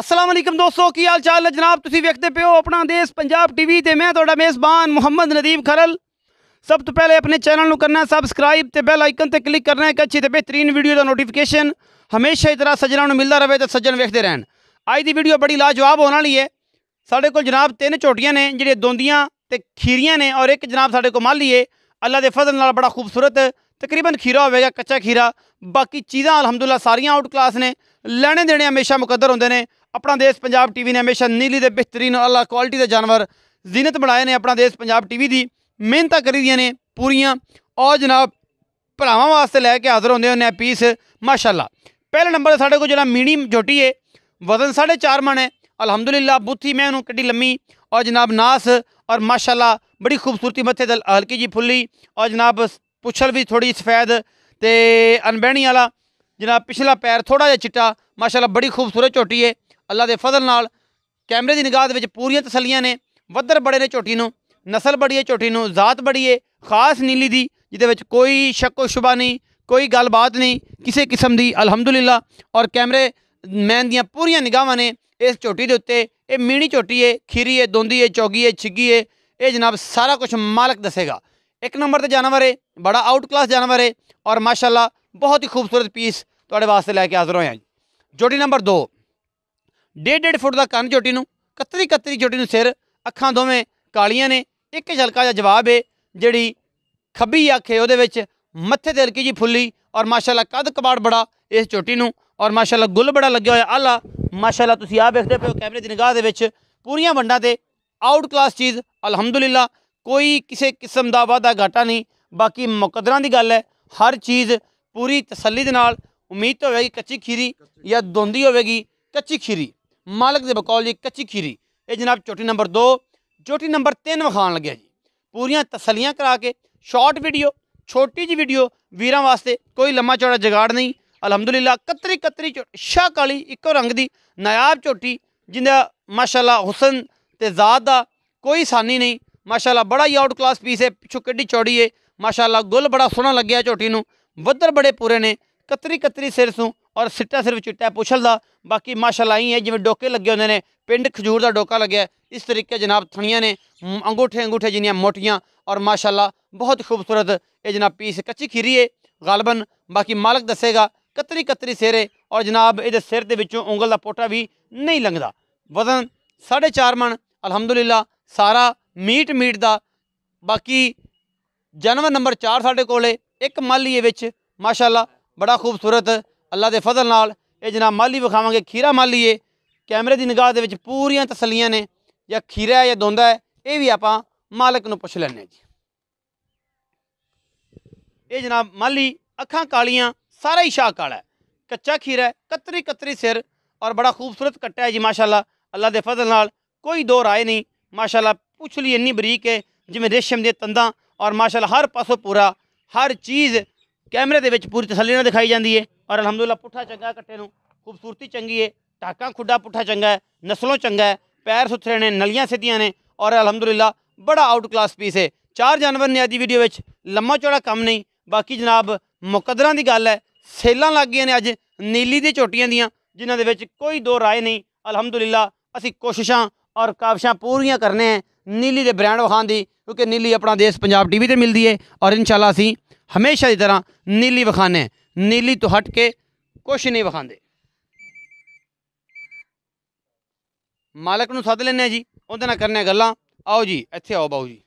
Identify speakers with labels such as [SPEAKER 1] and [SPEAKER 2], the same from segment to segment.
[SPEAKER 1] ਅਸਲਾਮ ਅਲੈਕਮ ਦੋਸਤੋ ਕੀ ਹਾਲ ਚਾਲ ਹੈ ਜਨਾਬ ਤੁਸੀਂ ਵੇਖਦੇ ਪਿਓ ਆਪਣਾ ਦੇਸ਼ ਪੰਜਾਬ ਟੀਵੀ ਤੇ ਮੈਂ ਤੁਹਾਡਾ ਮੇਜ਼ਬਾਨ ਮੁਹੰਮਦ ਨਦੀਬ ਖਰਲ ਸਭ ਤੋਂ ਪਹਿਲੇ ਆਪਣੇ ਚੈਨਲ ਨੂੰ ਕਰਨਾ ਸਬਸਕ੍ਰਾਈਬ ਤੇ ਬੈਲ ਆਈਕਨ ਤੇ ਕਲਿੱਕ ਕਰਨਾ ਹੈ ਕਿ ਅੱਛੀ ਤੇ ਬਿਹਤਰੀਨ ਵੀਡੀਓ ਦਾ ਨੋਟੀਫਿਕੇਸ਼ਨ ਹਮੇਸ਼ਾ ਹੀ ਤਰ੍ਹਾਂ ਸੱਜਣਾ ਨੂੰ ਮਿਲਦਾ ਰਹੇ ਤੇ ਸੱਜਣ ਵੇਖਦੇ ਰਹਿਣ ਅੱਜ ਦੀ ਵੀਡੀਓ ਬੜੀ ਲਾਜਵਾਬ ਹੋਣ ਵਾਲੀ ਹੈ ਸਾਡੇ ਕੋਲ ਜਨਾਬ ਤਿੰਨ ਝੋਟੀਆਂ ਨੇ ਜਿਹੜੀਆਂ ਦੋਂਦੀਆਂ ਤੇ ਖੀਰੀਆਂ ਨੇ ਔਰ ਇੱਕ ਜਨਾਬ ਸਾਡੇ ਕੋਲ ਮਾਲੀ ਹੈ ਅੱਲਾ ਦੇ ਫਜ਼ਲ ਨਾਲ ਬੜਾ ਖੂਬਸੂਰਤ ਤਕਰੀਬਨ ਖੀਰਾ ਹੋਵੇਗਾ ਕੱਚਾ ਖੀਰਾ ਬਾਕੀ ਚੀਜ਼ਾਂ ਅਲਹਮਦੁਲਿਲਾ ਸਾਰੀਆਂ ਆਊਟ ਕਲਾਸ ਨੇ ਲੈਣੇ ਦੇਣੇ ਹਮੇਸ਼ਾ ਮੁਕੱਦਰ ਹੁੰਦੇ ਨੇ ਆਪਣਾ ਦੇਸ਼ ਪੰਜਾਬ ਟੀਵੀ ਨੇ ਹਮੇਸ਼ਾ ਨੀਲੀ ਦੇ ਬਿਹਤਰੀਨ ਅਲਾ ਕੁਆਲਿਟੀ ਦੇ ਜਾਨਵਰ ਜ਼ੀਨਤ ਬਣਾਏ ਨੇ ਆਪਣਾ ਦੇਸ਼ ਪੰਜਾਬ ਟੀਵੀ ਦੀ ਮਿਹਨਤਾਂ ਦੀਆਂ ਨੇ ਪੂਰੀਆਂ ਔਰ ਜਨਾਬ ਭਰਾਵਾਂ ਵਾਸਤੇ ਲੈ ਕੇ ਹਾਜ਼ਰ ਹੁੰਦੇ ਨੇ ਪੀਸ ਮਾਸ਼ਾਅੱਲਾ ਪਹਿਲੇ ਨੰਬਰ ਸਾਡੇ ਕੋਲ ਜਿਹੜਾ ਮੀਣੀ ਝੋਟੀ ਏ ਵਜ਼ਨ 4.5 ਮਣ ਹੈ ਅਲਹਮਦੁਲਿਲਾ ਬੁੱਥੀ ਮੈਂ ਉਹਨੂੰ ਕੱਢੀ ਲੰਮੀ ਔਰ ਜਨਾਬ ਨਾਸ ਔਰ ਮਾਸ਼ਾਅੱਲਾ ਬੜੀ ਖੂਬਸੂਰਤੀ ਮੱਥੇ ਦਲ ਹਲਕੀ ਜੀ ਫੁੱਲੀ ਔਰ ਜਨਾਬ ਪੁੱਛਲ ਵੀ ਥੋੜੀ ਸਫੈਦ ਤੇ ਅਨਬਹਿਣੀ ਵਾਲਾ ਜਨਾਬ ਪਿਛਲਾ ਪੈਰ ਥੋੜਾ ਜਿਹਾ ਚਿੱਟਾ ਮਾਸ਼ਾਅੱਲਾ ਬੜੀ ਖੂਬਸੂਰਤ ਝੋਟੀ ਏ ਅੱਲਾ ਦੇ ਫਜ਼ਲ ਨਾਲ ਕੈਮਰੇ ਦੀ ਨਿਗਾਹ ਦੇ ਵਿੱਚ ਪੂਰੀਆਂ ਤਸੱਲੀਆਂ ਨੇ ਵੱਧਰ ਬੜੇ ਨੇ ਝੋਟੀ ਨੂੰ ਨਸਲ ਬੜੀ ਹੈ ਝੋਟੀ ਨੂੰ ਜ਼ਾਤ ਬੜੀ ਹੈ ਖਾਸ ਨੀਲੀ ਦੀ ਜਿਹਦੇ ਵਿੱਚ ਕੋਈ ਸ਼ੱਕੋ ਸ਼ੁਬਾ ਨਹੀਂ ਕੋਈ ਗੱਲਬਾਤ ਨਹੀਂ ਕਿਸੇ ਕਿਸਮ ਦੀ ਅਲਹਮਦੁਲਿਲਾ ਔਰ ਕੈਮਰੇ ਮੈਨ ਦੀਆਂ ਪੂਰੀਆਂ ਨਿਗਾਹਾਂ ਨੇ ਇਸ ਝੋਟੀ ਦੇ ਉੱਤੇ ਇਹ ਮੀਣੀ ਝੋਟੀ ਏ ਖੀਰੀ ਏ ਦੁੰਦੀ ਏ ਚੌਗੀ ਏ ਛਿੱਗੀ ਏ ਇਹ ਜਨਾਬ ਸਾਰਾ ਕੁਝ ਮਾਲਕ ਦੱਸੇਗਾ ਇੱਕ ਨੰਬਰ ਤੇ ਜਾਨਵਰ ਏ ਬੜਾ ਆਊਟ ਕਲਾਸ ਜਾਨਵਰ ਏ ਔਰ ਮਾਸ਼ਾਅੱਲਾ ਬਹੁਤ ਹੀ ਖੂਬਸੂਰਤ ਪੀਸ ਤੁਹਾਡੇ ਵਾਸਤੇ ਲੈ ਕੇ ਹਾਜ਼ਰ ਹੋਇਆ ਜੀ ਜੋੜੀ ਨੰਬਰ 2 ਡੇਢ ਡੇਢ ਫੁੱਟ ਦਾ ਕੰਨ ਚੋਟੀ ਨੂੰ ਕਤਰੀ ਕਤਰੀ ਝੋਟੀ ਨੂੰ ਸਿਰ ਅੱਖਾਂ ਦੋਵੇਂ ਕਾਲੀਆਂ ਨੇ ਇੱਕ ਝਲਕਾ ਦਾ ਜਵਾਬ ਏ ਜਿਹੜੀ ਖੱਬੀ ਅੱਖ ਏ ਉਹਦੇ ਵਿੱਚ ਮੱਥੇ ਤੇ ਹਲਕੀ ਜੀ ਫੁੱਲੀ ਔਰ ਮਾਸ਼ਾਅੱਲਾ ਕਦ ਕਬਾੜ ਬੜਾ ਇਸ ਝੋਟੀ ਨੂੰ ਔਰ ਮਾਸ਼ਾਅੱਲਾ ਗੁੱਲ ਬੜਾ ਲੱਗਿਆ ਹੋਇਆ ਆਲਾ ਮਾਸ਼ਾਅੱਲਾ ਤੁਸੀਂ ਆਹ ਵੇਖਦੇ ਪਏ ਹੋ ਕੈਮਰੇ ਦੀ ਨਿਗਾਹ ਦੇ ਵਿੱਚ ਪੂਰੀਆਂ ਵੰਡਾਂ ਤੇ ਆਊਟ ਕਲਾਸ ਚੀਜ਼ ਅਲਹਮਦੁਲਿਲਾ ਕੋਈ ਕਿਸੇ ਕਿਸਮ ਦਾ ਵਾਦਾ ਘਾਟਾ ਨਹੀਂ ਬਾਕੀ ਮੁਕਦਰਾਂ ਦੀ ਗੱਲ ਹੈ ਹਰ ਚੀਜ਼ ਪੂਰੀ ਤਸੱਲੀ ਦੇ ਨਾਲ ਉਮੀਦ ਹੋਵੇਗੀ ਕੱਚੀ ਖੀਰੀ ਜਾਂ ਦੋਂਦੀ ਹੋਵੇਗੀ ਕੱਚੀ ਖੀਰੀ ਮਾਲਕ ਦੇ ਬਕੌਲ ਜੀ ਕੱਚੀ ਖੀਰੀ ਇਹ ਜਨਾਬ ਚੋਟੀ ਨੰਬਰ 2 ਚੋਟੀ ਨੰਬਰ 3 ਵਿਖਾਣ ਲੱਗਿਆ ਜੀ ਪੂਰੀਆਂ ਤਸਲੀਆਂ ਕਰਾ ਕੇ ਸ਼ਾਰਟ ਵੀਡੀਓ ਛੋਟੀ ਜੀ ਵੀਡੀਓ ਵੀਰਾਂ ਵਾਸਤੇ ਕੋਈ ਲੰਮਾ ਚੌੜਾ ਜਗਾੜ ਨਹੀਂ ਅਲਹਮਦੁਲਿਲਾ ਕਤਰੀ ਕਤਰੀ ਸ਼ਾਹ ਕਾਲੀ ਇੱਕੋ ਰੰਗ ਦੀ ਨਾਇਬ ਝੋਟੀ ਜਿੰਦਾ ਮਾਸ਼ਾਅੱਲਾ ਹੁਸਨ ਤੇ ਜ਼ਾਦ ਦਾ ਕੋਈ ਸਾਨੀ ਨਹੀਂ ਮਾਸ਼ਾਅੱਲਾ ਬੜਾ ਹੀ ਆਊਟ ਕਲਾਸ ਪੀਸ ਹੈ ਪਿੱਛੋਂ ਕਿੱਡੀ ਚੌੜੀ ਹੈ ਮਾਸ਼ਾਅੱਲਾ ਗੁੱਲ ਬੜਾ ਸੋਹਣਾ ਲੱਗਿਆ ਝੋਟੀ ਨੂੰ ਵੱਧਰ ਬੜੇ ਪੂਰੇ ਨੇ ਕਤਰੀ ਕਤਰੀ ਸਿਰ ਤੋਂ ਔਰ ਸਿੱਟਾ ਸਿਰਫ ਚਿੱਟਾ ਪੁਛਲ ਦਾ ਬਾਕੀ ਮਾਸ਼ਾਅੱਲਾ ਹੀ ਹੈ ਜਿਵੇਂ ਡੋਕੇ ਲੱਗੇ ਹੁੰਦੇ ਨੇ ਪਿੰਡ ਖਜੂਰ ਦਾ ਡੋਕਾ ਲੱਗਿਆ ਇਸ ਤਰੀਕੇ ਜਨਾਬ ਥਣੀਆਂ ਨੇ ਅੰਗੂਠੇ ਅੰਗੂਠੇ ਜਿੰਨੀਆਂ ਮੋਟੀਆਂ ਔਰ ਮਾਸ਼ਾਅੱਲਾ ਬਹੁਤ ਖੂਬਸੂਰਤ ਇਹ ਜਨਾਬ ਪੀਸ ਕੱਚੀ ਖੀਰੀ ਹੈ ਗਾਲਬਨ ਬਾਕੀ ਮਾਲਕ ਦੱਸੇਗਾ ਕਤਰੀ ਕਤਰੀ ਸੇਰੇ ਔਰ ਜਨਾਬ ਇਹਦੇ ਸਿਰ ਦੇ ਵਿੱਚੋਂ ਉਂਗਲ ਦਾ ਪੋਟਾ ਵੀ ਨਹੀਂ ਲੰਘਦਾ ਵਜ਼ਨ 4.5 ਮਣ ਅਲਹਮਦੁਲਿਲਾ ਸਾਰਾ ਮੀਟ ਮੀਟ ਦਾ ਬਾਕੀ ਜਨਮ ਨੰਬਰ 4 ਸਾਡੇ ਕੋਲੇ ਇੱਕ ਮਾਲੀਏ ਵਿੱਚ ਮਾਸ਼ਾਅੱਲਾ ਬੜਾ ਖੂਬਸੂਰਤ ਅੱਲਾ ਦੇ ਫਜ਼ਲ ਨਾਲ ਇਹ ਜਨਾਬ ਮਾਲੀ ਵਿਖਾਵਾਂਗੇ ਖੀਰਾ ਮਾਲੀ ਕੈਮਰੇ ਦੀ ਨਿਗਾਹ ਦੇ ਵਿੱਚ ਪੂਰੀਆਂ ਤਸਲੀਆਂ ਨੇ ਜਾਂ ਖੀਰਾ ਹੈ ਜਾਂ ਦੋਂਦਾ ਹੈ ਇਹ ਵੀ ਆਪਾਂ ਮਾਲਕ ਨੂੰ ਪੁੱਛ ਲੈਣੇ ਜੀ ਇਹ ਜਨਾਬ ਮਾਲੀ ਅੱਖਾਂ ਕਾਲੀਆਂ ਸਾਰਾ ਹੀ ਸ਼ਾਹ ਕਾਲਾ ਕੱਚਾ ਖੀਰਾ ਹੈ ਕਤਰੀ ਕਤਰੀ ਸਿਰ ਔਰ ਬੜਾ ਖੂਬਸੂਰਤ ਕੱਟਿਆ ਜੀ ਮਾਸ਼ਾਅੱਲਾ ਅੱਲਾ ਦੇ ਫਜ਼ਲ ਨਾਲ ਕੋਈ ਦੋ ਰਾਏ ਨਹੀਂ ਮਾਸ਼ਾਅੱਲਾ ਪੁੱਛ ਲਈ ਇੰਨੀ ਬਰੀਕ ਹੈ ਜਿਵੇਂ ਰੇਸ਼ਮ ਦੇ ਤੰਦਾਂ ਔਰ ਮਾਸ਼ਾਅੱਲਾ ਹਰ ਪਾਸੋਂ ਪੂਰਾ ਹਰ ਚੀਜ਼ ਕੈਮਰੇ ਦੇ ਵਿੱਚ ਪੂਰੀ ਤਸੱਲੀ ਨਾਲ ਦਿਖਾਈ ਜਾਂਦੀ ਹੈ ਔਰ ਅਲਹਮਦੁਲਿਲਾ ਪੁੱਠਾ ਚੰਗਾ ਕੱਟੇ ਨੂੰ ਖੂਬਸੂਰਤੀ ਚੰਗੀ ਹੈ ਟਾਕਾਂ ਖੁੱਡਾ ਪੁੱਠਾ ਚੰਗਾ ਹੈ ਨਸਲੋਂ ਚੰਗਾ ਹੈ ਪੈਰ ਸੁਥਰੇ ਨੇ ਨਲੀਆਂ ਸਿੱਧੀਆਂ ਨੇ ਔਰ ਅਲਹਮਦੁਲਿਲਾ ਬੜਾ ਆਊਟ ਕਲਾਸ ਪੀਸ ਹੈ ਚਾਰ ਜਾਨਵਰ ਨੇ ਅੱਜ ਵੀਡੀਓ ਵਿੱਚ ਲੰਮਾ ਚੌੜਾ ਕੰਮ ਨਹੀਂ ਬਾਕੀ ਜਨਾਬ ਮੁਕਦਰਾਂ ਦੀ ਗੱਲ ਹੈ ਸੇਲਾਂ ਲੱਗ ਗਈਆਂ ਨੇ ਅੱਜ ਨੀਲੀ ਦੀ ਚੋਟੀਆਂ ਦੀਆਂ ਜਿਨ੍ਹਾਂ ਦੇ ਵਿੱਚ ਕੋਈ ਦੋ ਰਾਏ ਨਹੀਂ ਅਲਹਮਦੁਲਿਲਾ ਅਸੀਂ ਕੋਸ਼ਿਸ਼ਾਂ ਔਰ ਕਾਵਸ਼ਾਂ ਪੂਰੀਆਂ ਕਰਨੇ ਹੈ ਨੀਲੀ ਦੇ ਬ੍ਰਾਂਡ ਵਖਾਣ ਕਿਉਂਕਿ ਨੀਲੀ ਆਪਣਾ ਦੇਸ਼ ਪੰਜਾਬ ਟੀਵੀ ਤੇ ਮਿਲਦੀ ਏ ਔਰ ਇਨਸ਼ਾਅੱਲਾ ਅਸੀਂ ਹਮੇਸ਼ਾ ਦੀ ਤਰ੍ਹਾਂ ਨੀਲੀ ਵਖਾਣੇ ਨੀਲੀ ਤੋਂ ਹਟ ਕੇ ਕੁਝ ਨਹੀਂ ਵਖਾਉਂਦੇ ਮਾਲਕ ਨੂੰ ਸੱਦ ਲੈਣੇ ਜੀ ਉਹਦੇ ਨਾਲ ਕਰਨੇ ਗੱਲਾਂ ਆਓ ਜੀ ਇੱਥੇ ਆਓ ਬਾਉ ਜੀ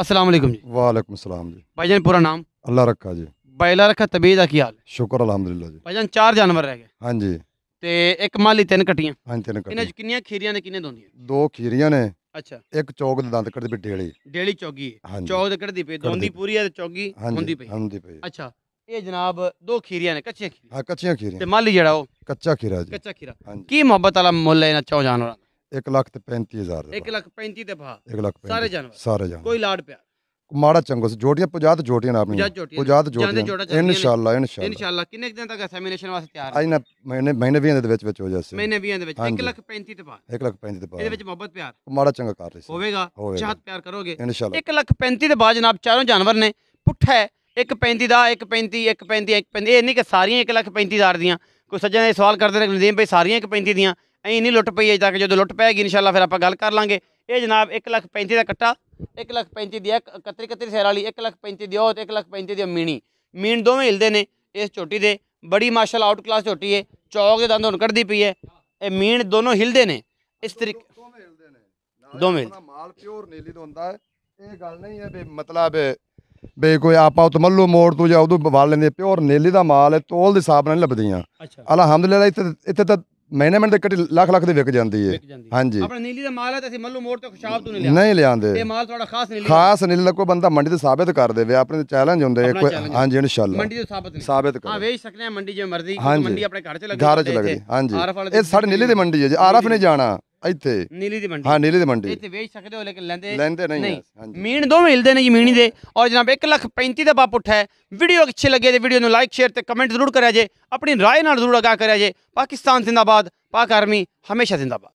[SPEAKER 2] ਅਸਲਾਮ ਅਲੈਕਮ ਜੀ ਵਾਲੇਕਮ ਸਲਾਮ ਜੀ ਭਾਈ ਜਾਨ ਪੂਰਾ ਨਾਮ ਅੱਲਾ ਰੱਖਾ ਜੀ ਬੈਲਾ ਰੱਖਾ ਤਬੀਅਤ ਦਾ ਕੀ ਹਾਲ ਸ਼ੁਕਰ ਅਲਹਮਦੁਲਿਲਾ ਜੀ ਭਾਈ ਜਾਨ ਚਾਰ ਜਾਨਵਰ ਰਹਿ ਗਏ ਹਾਂਜੀ ਤੇ ਇੱਕ ਮਾਲੀ ਤਿੰਨ ਕਟੀਆਂ ਹਾਂ ਤਿੰਨ ਕਟੀਆਂ ਇਹਨਾਂ ਚ
[SPEAKER 1] ਕਿੰਨੀਆਂ ਖੀਰੀਆਂ ਨੇ ਕਿੰਨੇ ਦੋਂਦੀਆਂ
[SPEAKER 2] ਦੋ ਖੀਰੀਆਂ ਨੇ ਅੱਛਾ ਇੱਕ ਚੌਕ ਦੇ ਦੰਦ ਕੱਢਦੇ ਵੀ ਬਿੱਡੇ
[SPEAKER 1] ਡੇਲੀ ਚੌਗੀ ਹੈ। ਹਾਂਜੀ ਚੌਗ ਤੇ ਕੱਢਦੀ ਪਈ ਦੋਂਦੀ ਪੂਰੀ ਹੈ ਤੇ ਚੌਗੀ ਹੁੰਦੀ ਪਈ ਹੁੰਦੀ ਪਈ ਅੱਛਾ ਇਹ ਜਨਾਬ ਦੋ ਖੀਰੀਆਂ ਨੇ ਕੱਚੀਆਂ ਖੀਰੀਆਂ
[SPEAKER 2] ਹਾਂ ਕੱਚੀਆਂ ਤੇ ਮਾਲੀ ਜਿਹੜਾ ਉਹ ਕੱਚਾ ਖੀਰਾ ਜੀ ਕੱਚਾ
[SPEAKER 1] ਖੀਰਾ ਕੀ
[SPEAKER 2] ਮੁਹੱਬਤ ਵਾਲਾ ਮੁੱਲ ਹੈ ਇਹਨਾਂ ਚੌ ਜਾਨਵਰਾਂ 1 ਲੱਖ ਤੇ 35000 ਦਾ
[SPEAKER 1] 1 ਲੱਖ 35 ਤੇ ਭਾ
[SPEAKER 2] 1 ਲੱਖ ਸਾਰੇ ਜਾਨਵਰ। ਸਾਰੇ ਜਾਨਵਰ ਕੋਈ ਲਾੜ ਪਿਆ ਮਾੜਾ ਚੰਗਾ ਸੀ ਜੋਟੀਆਂ 50 ਤੇ ਜੋਟੀਆਂ ਆਪਣੀਆਂ 50 ਤੇ ਜੋਟੀਆਂ ਇਨਸ਼ਾਅੱਲਾ ਇਨਸ਼ਾਅੱਲਾ ਇਨਸ਼ਾਅੱਲਾ
[SPEAKER 1] ਕਿੰਨੇ ਦਿਨ ਤੱਕ ਐਸੈਮੀਨੇਸ਼ਨ ਵਾਸਤੇ ਤਿਆਰ ਅੱਜ ਨਾ
[SPEAKER 2] ਮਹੀਨੇ ਮਹੀਨੇ ਵੀ ਦੇ ਵਿੱਚ ਵਿੱਚ ਹੋ ਜਾਸੀ ਮਹੀਨੇ ਵੀ ਦੇ ਵਿੱਚ 1 ਲੱਖ
[SPEAKER 1] 35 ਤੇ ਬਾਅਦ
[SPEAKER 2] 1 ਲੱਖ 35 ਤੇ ਬਾਅਦ ਇਹਦੇ ਵਿੱਚ ਮੁਹੱਬਤ ਪਿਆਰ ਮਾੜਾ ਚੰਗਾ ਕਰ ਰਹੀ ਸੀ ਹੋਵੇਗਾ ਚਾਹਤ ਪਿਆਰ ਕਰੋਗੇ ਇਨਸ਼ਾਅੱਲਾ
[SPEAKER 1] 1 ਲੱਖ 35 ਬਾਅਦ ਜਨਾਬ ਚਾਰੋਂ ਜਾਨਵਰ ਨੇ ਪੁੱਠਾ ਹੈ 135 ਦਾ 135 135 135 ਇਹ ਨਹੀਂ ਕਿ ਸਾਰੀਆਂ 1 ਲੱਖ ਦੀਆਂ ਕੋਈ ਸੱਜਣ ਇਹ ਸਵਾਲ ਕਰਦੇ ਨੇ ਨਦੀਮ ਭਾਈ ਸਾਰੀਆਂ 135 ਦੀਆਂ ਐਂ ਨਹੀਂ ਲੁੱਟ ਪਈ ਅਜੇ ਤੱਕ ਜਦੋਂ ਲੁੱਟ ਪੈਗੀ ਇਨਸ਼ਾਅੱਲਾ ਫਿਰ ਆਪਾਂ ਗੱਲ ਕਰ ਲਾਂਗੇ ਇਹ ਜਨਾਬ 1 ਲੱਖ 35 ਦਾ ਕੱਟਾ 1 ਲੱਖ 35 ਦੀ ਇੱਕ 31 31 ਸੇਰ ਵਾਲੀ 1 ਲੱਖ 35 ਦੀ ਉਹ ਤੇ 1 ਲੱਖ 35 ਦੀ ਮੀਣੀ ਮੀਣ ਦੋਵੇਂ ਹਿਲਦੇ ਨੇ ਇਸ ਛੋਟੀ ਦੇ ਬੜੀ ਮਾਸ਼ਾਅੱਲਾ ਆਊਟ ਕਲਾਸ ਛੋਟੀ ਹੈ ਚੌਕ ਦੇ ਦੰਦ ਹੁਣ ਕੱਢਦੀ ਪਈ ਹੈ ਇਹ ਮੀਣ ਦੋਨੋਂ ਹਿਲਦੇ ਨੇ ਇਸ ਤਰੀਕੇ
[SPEAKER 2] ਦੋਵੇਂ ਹਿਲਦੇ ਨੇ ਦੋਵੇਂ ਮਾਲ ਪਿਓਰ ਨੀਲੀ ਦਾ ਹੁੰਦਾ ਹੈ ਇਹ ਗੱਲ ਨਹੀਂ ਹੈ ਬੇ ਮਤਲਬ ਬੇ ਕੋਈ ਆਪਾਂ ਉਤਮੱਲੂ ਮੋੜ ਤੋਂ ਜਾਂ ਉਦੋਂ ਵਾਲ ਲੈਂਦੇ ਪਿਓਰ ਨੀਲੀ ਦਾ ਮਾਲ ਹੈ ਤੋਲ ਦੇ ਹਿਸਾਬ ਨਾਲ ਲੱਭਦੀਆਂ ਅਲਹਮਦੁਲਿਲਾ ਇੱਥੇ ਇੱਥੇ ਤਾਂ ਮਹੀਨੇ ਮਹੀਨੇ ਦੇ ਘੱਟ ਲੱਖ ਲੱਖ ਦੇ ਵਿਕ ਜਾਂਦੀ ਹੈ ਹਾਂਜੀ ਆਪਣਾ ਨੀਲੀ
[SPEAKER 1] ਦਾ ਮਾਲ ਹੈ ਤੇ ਅਸੀਂ ਮੱਲੂ ਮੋੜ ਤੋਂ ਖਸ਼ਾਬ ਤੋਂ ਨਹੀਂ ਲਿਆ ਨਹੀਂ ਲਿਆਂਦੇ ਇਹ ਮਾਲ ਤੁਹਾਡਾ ਖਾਸ ਨੀਲੀ ਖਾਸ ਨੀਲੀ
[SPEAKER 2] ਦਾ ਕੋਈ ਬੰਦਾ ਮੰਡੀ ਤੇ ਸਾਬਤ ਕਰ ਦੇਵੇ ਆਪਣੇ ਚੈਲੰਜ ਹੁੰਦੇ ਆ ਕੋਈ ਹਾਂਜੀ ਇਨਸ਼ਾਅੱਲਾ ਮੰਡੀ ਤੋਂ ਸਾਬਤ ਨਹੀਂ ਸਾਬਤ ਕਰ ਹਾਂ
[SPEAKER 1] ਵੇਚ ਸਕਦੇ ਆ ਮੰਡੀ ਜਿਵੇਂ ਮਰਜ਼ੀ ਮੰਡੀ ਆਪਣੇ ਘਰ ਚ ਲੱਗਦੀ ਘਰ ਚ ਲੱਗਦੀ ਹਾਂਜੀ ਇਹ ਸਾਡੇ ਨੀਲੀ ਦੀ ਮੰਡੀ ਹੈ ਜੀ ਆਰਫ ਨੇ ਜਾਣਾ
[SPEAKER 2] ਇੱਥੇ ਨੀਲੀ ਦੀ ਮੰਡੀ ਹਾਂ ਨੀਲੀ ਦੀ ਮੰਡੀ ਇੱਥੇ ਵੇਚ
[SPEAKER 1] ਸਕਦੇ ਹੋ ਲੇਕਿਨ ਲੈਂਦੇ ਲੈਂਦੇ ਨਹੀਂ ਹਾਂਜੀ ਮੀਣ ਦੋਵੇਂ ਮਿਲਦੇ ਨੇ ਜੀ ਮੀਣੀ ਦੇ ਔਰ ਜਨਾਬ 135 ਦਾ ਬਾਪ ਉੱਠਾ ਹੈ ਵੀਡੀਓ ਅੱਛੇ ਲੱਗੇ ਤੇ ਵੀਡੀਓ ਨੂੰ ਲਾਈਕ ਸ਼ੇਅਰ ਤੇ ਕਮੈਂਟ ਜ਼ਰੂਰ ਕਰਿਆ ਜੇ ਆਪਣੀ رائے ਨਾਲ ਜ਼ਰੂਰ ਅਗਾ ਕਰਿਆ ਜੇ ਪਾਕਿਸਤਾਨ ਜ਼ਿੰਦਾਬਾਦ ਪਾਕ ਆਰਮੀ ਹਮੇਸ਼ਾ ਜ਼ਿੰਦਾਬਾਦ